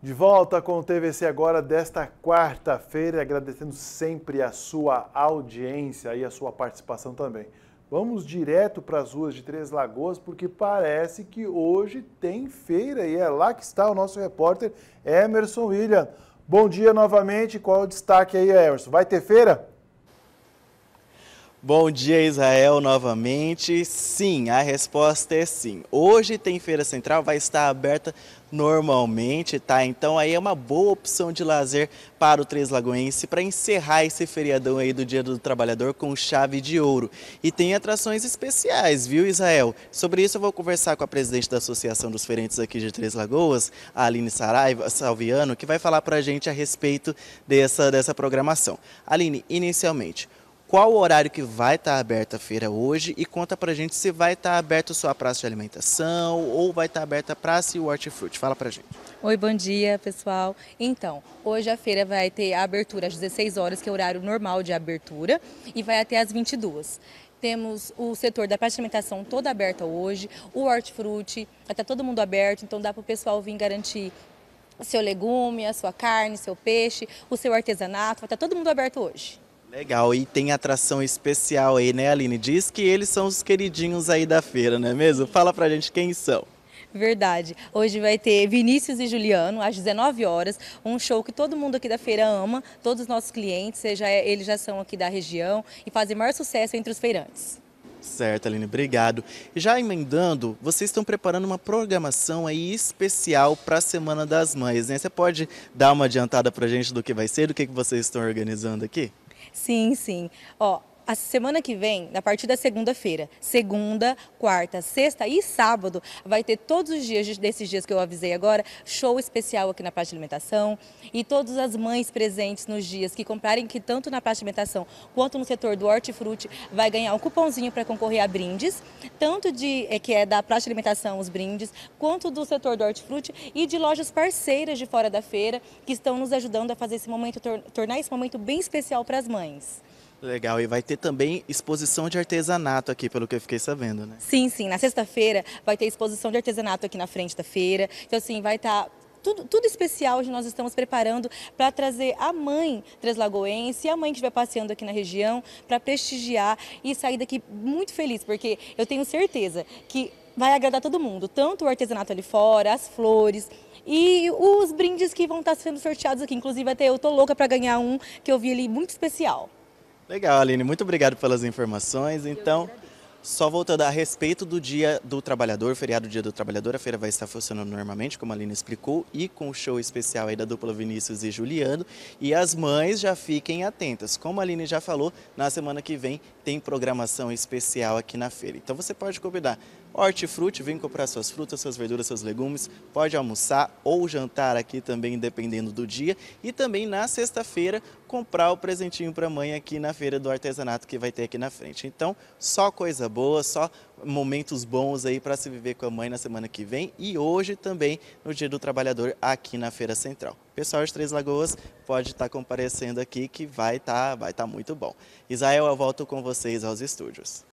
De volta com o TVC agora desta quarta-feira, agradecendo sempre a sua audiência e a sua participação também. Vamos direto para as ruas de Três Lagoas, porque parece que hoje tem feira e é lá que está o nosso repórter Emerson William. Bom dia novamente, qual é o destaque aí, Emerson? Vai ter feira? Bom dia, Israel, novamente. Sim, a resposta é sim. Hoje tem Feira Central, vai estar aberta normalmente, tá? Então aí é uma boa opção de lazer para o Três Lagoense para encerrar esse feriadão aí do Dia do Trabalhador com chave de ouro. E tem atrações especiais, viu, Israel? Sobre isso eu vou conversar com a presidente da Associação dos Ferentes aqui de Três Lagoas, a Aline Saraiva Salviano, que vai falar para a gente a respeito dessa, dessa programação. Aline, inicialmente, qual o horário que vai estar tá aberta a feira hoje e conta pra gente se vai estar tá aberta só a praça de alimentação ou vai estar tá aberta a praça e o hortifruti. Fala pra gente. Oi, bom dia, pessoal. Então, hoje a feira vai ter a abertura às 16 horas, que é o horário normal de abertura, e vai até às 22. Temos o setor da praça de alimentação toda aberta hoje, o hortifruti, até todo mundo aberto, então dá para o pessoal vir garantir seu legume, a sua carne, seu peixe, o seu artesanato, está todo mundo aberto hoje. Legal, e tem atração especial aí, né, Aline? Diz que eles são os queridinhos aí da feira, não é mesmo? Fala pra gente quem são. Verdade. Hoje vai ter Vinícius e Juliano, às 19 horas, um show que todo mundo aqui da feira ama, todos os nossos clientes, seja é, eles já são aqui da região e fazem maior sucesso entre os feirantes. Certo, Aline, obrigado. Já emendando, vocês estão preparando uma programação aí especial para a Semana das Mães, né? Você pode dar uma adiantada para gente do que vai ser, do que vocês estão organizando aqui? Sim, sim. Ó, a semana que vem, a partir da segunda-feira, segunda, quarta, sexta e sábado, vai ter todos os dias desses dias que eu avisei agora, show especial aqui na praça de alimentação e todas as mães presentes nos dias que comprarem que tanto na praça de alimentação quanto no setor do hortifruti vai ganhar um cupomzinho para concorrer a brindes, tanto de é, que é da praça de alimentação os brindes, quanto do setor do hortifruti e de lojas parceiras de fora da feira que estão nos ajudando a fazer esse momento tornar esse momento bem especial para as mães. Legal, e vai ter também exposição de artesanato aqui, pelo que eu fiquei sabendo, né? Sim, sim. Na sexta-feira vai ter exposição de artesanato aqui na frente da feira. Então, assim, vai estar tá... Tudo, tudo, especial hoje nós estamos preparando para trazer a mãe translagoense e a mãe que estiver passeando aqui na região para prestigiar e sair daqui muito feliz, porque eu tenho certeza que vai agradar todo mundo, tanto o artesanato ali fora, as flores e os brindes que vão estar tá sendo sorteados aqui. Inclusive até eu tô louca para ganhar um que eu vi ali muito especial. Legal, Aline, muito obrigado pelas informações. Então, só voltando a respeito do Dia do Trabalhador, feriado Dia do Trabalhador, a feira vai estar funcionando normalmente, como a Aline explicou, e com o show especial aí da dupla Vinícius e Juliano. E as mães já fiquem atentas. Como a Aline já falou, na semana que vem tem programação especial aqui na feira. Então você pode convidar Hortifruti, vem comprar suas frutas, suas verduras, seus legumes. Pode almoçar ou jantar aqui também, dependendo do dia. E também na sexta-feira, comprar o presentinho para a mãe aqui na Feira do Artesanato que vai ter aqui na frente. Então, só coisa boa, só momentos bons aí para se viver com a mãe na semana que vem e hoje também no Dia do Trabalhador aqui na Feira Central. pessoal de Três Lagoas pode estar tá comparecendo aqui que vai estar tá, vai tá muito bom. Israel, eu volto com vocês aos estúdios.